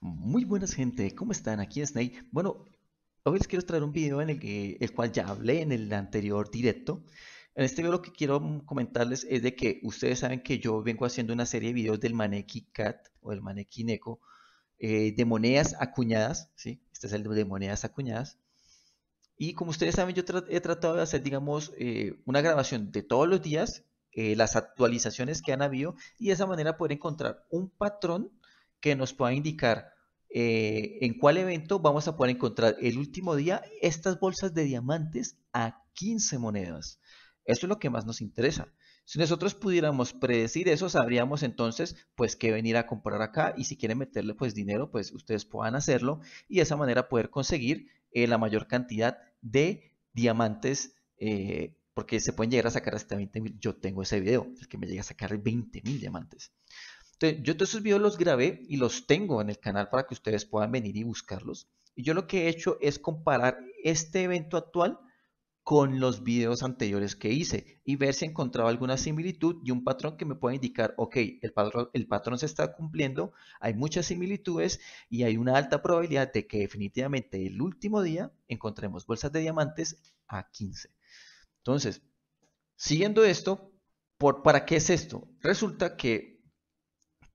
Muy buenas gente, ¿cómo están? Aquí en Snake. Bueno, hoy les quiero traer un video en el, el cual ya hablé en el anterior directo. En este video lo que quiero comentarles es de que ustedes saben que yo vengo haciendo una serie de videos del Maneki Cat o del Maneki Neko eh, de monedas acuñadas, ¿sí? Este es el de monedas acuñadas. Y como ustedes saben, yo he tratado de hacer, digamos, eh, una grabación de todos los días, eh, las actualizaciones que han habido y de esa manera poder encontrar un patrón que nos pueda indicar eh, en cuál evento vamos a poder encontrar el último día estas bolsas de diamantes a 15 monedas. Eso es lo que más nos interesa. Si nosotros pudiéramos predecir eso, sabríamos entonces pues qué venir a comprar acá y si quieren meterle pues dinero, pues ustedes puedan hacerlo y de esa manera poder conseguir eh, la mayor cantidad de diamantes eh, porque se pueden llegar a sacar hasta 20 mil. Yo tengo ese video, el que me llega a sacar 20 mil diamantes yo todos esos videos los grabé y los tengo en el canal para que ustedes puedan venir y buscarlos. Y yo lo que he hecho es comparar este evento actual con los videos anteriores que hice y ver si encontraba alguna similitud y un patrón que me pueda indicar, ok, el patrón, el patrón se está cumpliendo, hay muchas similitudes y hay una alta probabilidad de que definitivamente el último día encontremos bolsas de diamantes a 15. Entonces, siguiendo esto, ¿por, ¿para qué es esto? Resulta que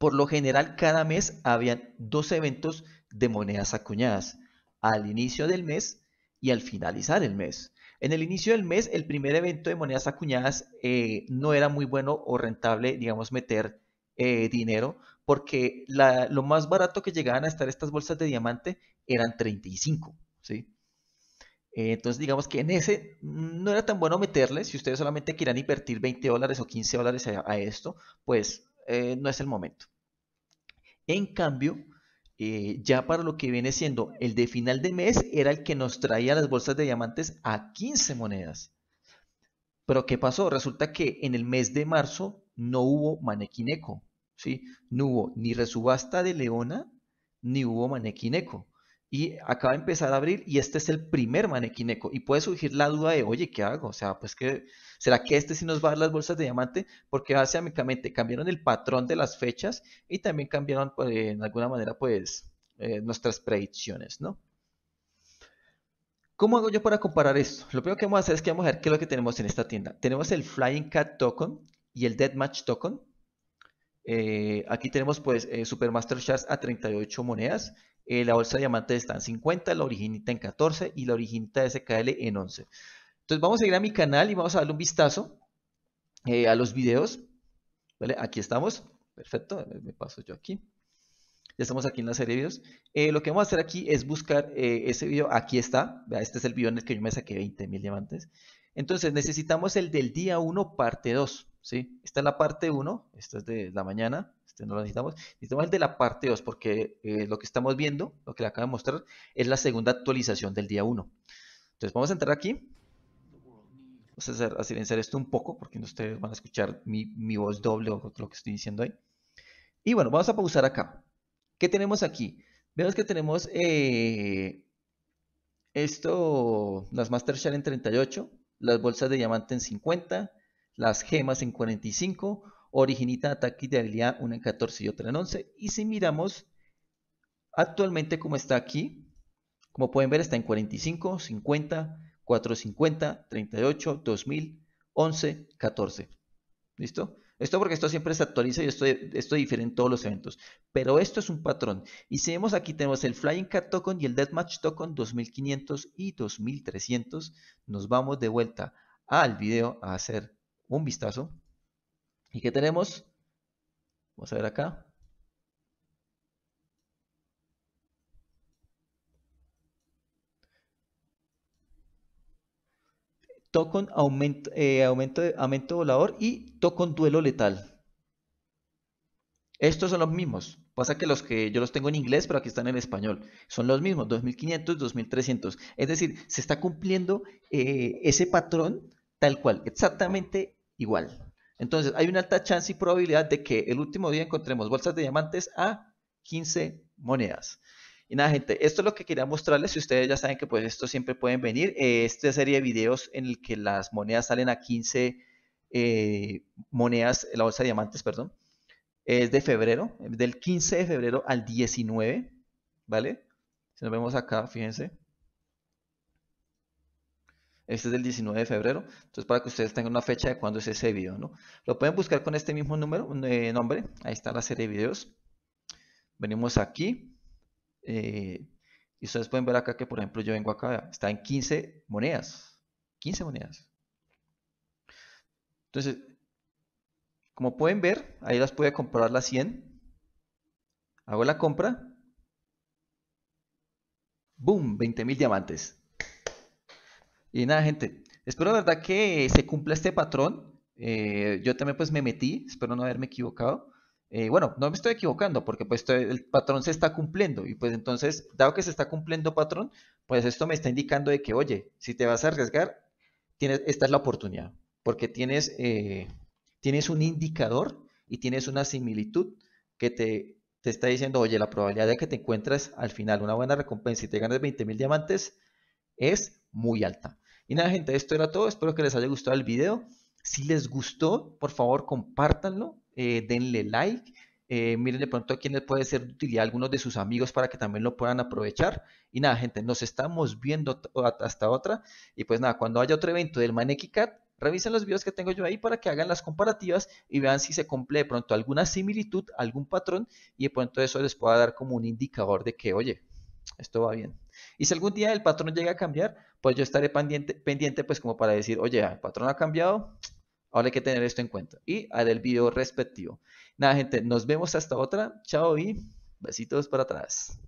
por lo general, cada mes habían dos eventos de monedas acuñadas, al inicio del mes y al finalizar el mes. En el inicio del mes, el primer evento de monedas acuñadas eh, no era muy bueno o rentable, digamos, meter eh, dinero, porque lo más barato que llegaban a estar estas bolsas de diamante eran 35, ¿sí? Eh, entonces, digamos que en ese no era tan bueno meterle. Si ustedes solamente quieran invertir 20 dólares o 15 dólares a, esto, pues no es el momento. En cambio, eh, ya para lo que viene siendo el de final de mes era el que nos traía las bolsas de diamantes a 15 monedas. Pero ¿qué pasó? Resulta que en el mes de marzo no hubo manequineco, ¿sí? No hubo ni resubasta de Leona, ni hubo manequineco y acaba de empezar a abrir y este es el primer manequineco. y puede surgir la duda de, oye, ¿qué hago? O sea, pues que, ¿será que este sí nos va a dar las bolsas de diamante? Porque básicamente cambiaron el patrón de las fechas y también cambiaron pues, en alguna manera pues eh, nuestras predicciones, ¿no? ¿Cómo hago yo para comparar esto? Lo primero que vamos a hacer es que vamos a ver qué es lo que tenemos en esta tienda. Tenemos el Flying Cat Token y el Dead Match Token. Eh, aquí tenemos pues eh, Super Master Shards a 38 monedas eh, la bolsa de diamantes está en 50, la originita en 14 y la originita de SKL en 11. Entonces vamos a ir a mi canal y vamos a darle un vistazo eh, a los videos. ¿Vale? Aquí estamos. Perfecto, eh, me paso yo aquí. Ya estamos aquí en la serie de videos. lo que vamos a hacer aquí es buscar ese video. Aquí está. Este es el video en el que yo me saqué 20 mil diamantes. Entonces necesitamos el del día 1, parte 2. ¿sí? Esta es la parte 1. Esta es de la mañana. Este, no lo necesitamos. Necesitamos el de la parte 2 porque eh, lo que estamos viendo, lo que le acabo de mostrar, es la segunda actualización del día 1. Entonces vamos a entrar aquí. Vamos a, silenciar esto un poco porque ustedes van a escuchar mi, voz doble o lo que estoy diciendo ahí. Y bueno, vamos a pausar acá. ¿Qué tenemos aquí? Vemos que tenemos eh, esto, las Master Shell en 38, las bolsas de diamante en 50, las gemas en 45, originita ataque de habilidad, una en 14 y otra en 11. Y si miramos actualmente como está aquí, como pueden ver está en 45, 50, 450, 38, 2000, 11, 14. ¿Listo? Esto porque esto siempre se actualiza y esto, esto difiere en todos los eventos. Pero esto es un patrón. Y si vemos aquí tenemos el Flying Cat Token y el Deathmatch Token 2500 y 2300. Nos vamos de vuelta al video a hacer un vistazo. ¿Y qué tenemos? Vamos a ver acá. Token aumento, eh, aumento, aumento volador y token duelo letal. Estos son los mismos. Pasa que los que yo los tengo en inglés, pero aquí están en español. Son los mismos, 2500, 2300. Es decir, se está cumpliendo eh, ese patrón tal cual, exactamente igual. Entonces, hay una alta chance y probabilidad de que el último día encontremos bolsas de diamantes a 15 monedas. Y nada, gente, esto es lo que quería mostrarles. Si ustedes ya saben que pues esto siempre pueden venir. Eh, esta serie de videos en el que las monedas salen a 15 eh, monedas, eh, la bolsa de diamantes, perdón, es de febrero, del 15 de febrero al 19, ¿vale? Si nos vemos acá, fíjense. Este es del 19 de febrero. Entonces, para que ustedes tengan una fecha de cuándo es ese video, ¿no? Lo pueden buscar con este mismo número, eh, nombre. Ahí está la serie de videos. Venimos aquí. Eh, y ustedes pueden ver acá que, por ejemplo, yo vengo acá. Está en 15 monedas. 15 monedas. Entonces, como pueden ver, ahí las puede comprar las 100. Hago la compra. ¡Boom! 20.000 diamantes. Y nada, gente, espero de verdad que se cumpla este patrón. Eh, yo también pues me metí, espero no haberme equivocado. Eh, bueno, no me estoy equivocando porque pues el patrón se está cumpliendo y pues entonces, dado que se está cumpliendo patrón, pues esto me está indicando de que, oye, si te vas a arriesgar, tienes, esta es la oportunidad, porque tienes, eh, tienes un indicador y tienes una similitud que te, te, está diciendo, oye, la probabilidad de que te encuentres al final una buena recompensa y te ganes 20 mil diamantes es muy alta. Y nada, gente, esto era todo. Espero que les haya gustado el video. Si les gustó, por favor, compártanlo, eh, denle like. Eh, miren de pronto a quién les puede ser de utilidad algunos de sus amigos para que también lo puedan aprovechar. Y nada, gente, nos estamos viendo hasta otra. Y pues nada, cuando haya otro evento del Maneki Cat, revisen los videos que tengo yo ahí para que hagan las comparativas y vean si se cumple de pronto alguna similitud, algún patrón, y de pronto eso les pueda dar como un indicador de que, oye, esto va bien. Y si algún día el patrón llega a cambiar, pues yo estaré pendiente, pues como para decir, oye, ah, el patrón ha cambiado, ahora hay que tener esto en cuenta. Y haré el video respectivo. Nada, gente, nos vemos hasta otra. Chao y besitos para atrás.